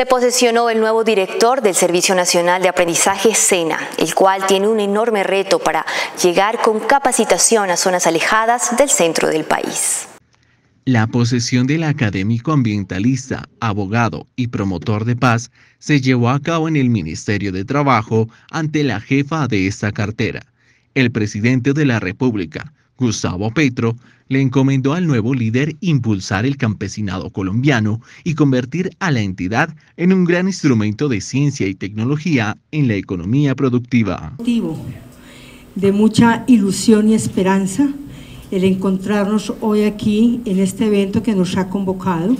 Se posesionó el nuevo director del Servicio Nacional de Aprendizaje, SENA, el cual tiene un enorme reto para llegar con capacitación a zonas alejadas del centro del país. La posesión del académico ambientalista, abogado y promotor de paz se llevó a cabo en el Ministerio de Trabajo ante la jefa de esta cartera, el presidente de la República, Gustavo Petro le encomendó al nuevo líder impulsar el campesinado colombiano y convertir a la entidad en un gran instrumento de ciencia y tecnología en la economía productiva. De mucha ilusión y esperanza el encontrarnos hoy aquí en este evento que nos ha convocado,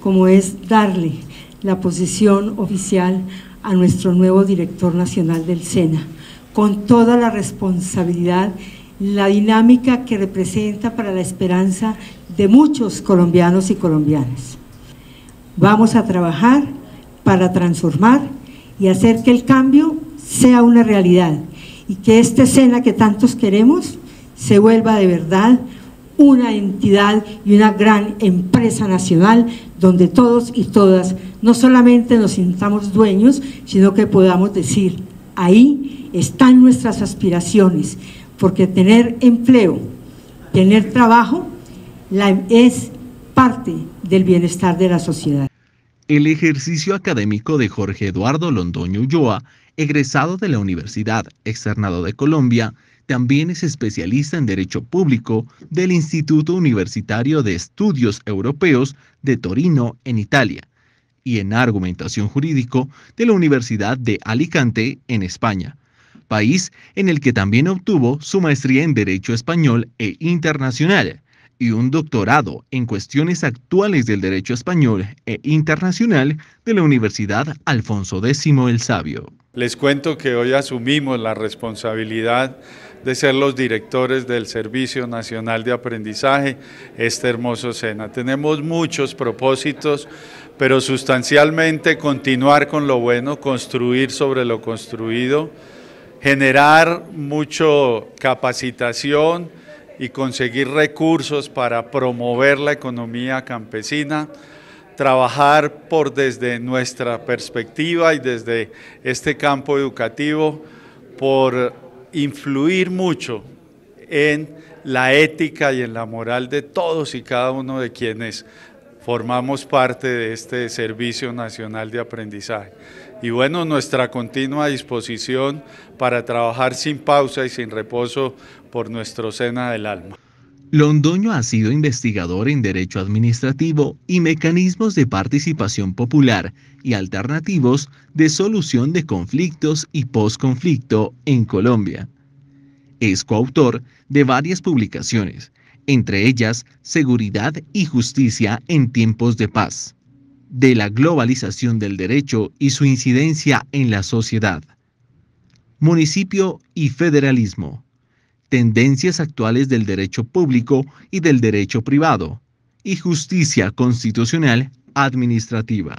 como es darle la posición oficial a nuestro nuevo director nacional del SENA, con toda la responsabilidad la dinámica que representa para la esperanza de muchos colombianos y colombianas. Vamos a trabajar para transformar y hacer que el cambio sea una realidad y que esta escena que tantos queremos se vuelva de verdad una entidad y una gran empresa nacional donde todos y todas no solamente nos sintamos dueños, sino que podamos decir, ahí están nuestras aspiraciones, porque tener empleo, tener trabajo, es parte del bienestar de la sociedad. El ejercicio académico de Jorge Eduardo Londoño Ulloa, egresado de la Universidad Externado de Colombia, también es especialista en Derecho Público del Instituto Universitario de Estudios Europeos de Torino, en Italia, y en Argumentación Jurídico de la Universidad de Alicante, en España país en el que también obtuvo su maestría en Derecho Español e Internacional y un doctorado en cuestiones actuales del derecho español e internacional de la Universidad Alfonso X el Sabio. Les cuento que hoy asumimos la responsabilidad de ser los directores del Servicio Nacional de Aprendizaje, este hermoso SENA. Tenemos muchos propósitos, pero sustancialmente continuar con lo bueno, construir sobre lo construido generar mucho capacitación y conseguir recursos para promover la economía campesina, trabajar por desde nuestra perspectiva y desde este campo educativo por influir mucho en la ética y en la moral de todos y cada uno de quienes formamos parte de este Servicio Nacional de Aprendizaje. Y bueno, nuestra continua disposición para trabajar sin pausa y sin reposo por nuestro Sena del Alma. Londoño ha sido investigador en Derecho Administrativo y Mecanismos de Participación Popular y Alternativos de Solución de Conflictos y Postconflicto en Colombia. Es coautor de varias publicaciones, entre ellas seguridad y justicia en tiempos de paz, de la globalización del derecho y su incidencia en la sociedad, municipio y federalismo, tendencias actuales del derecho público y del derecho privado, y justicia constitucional administrativa.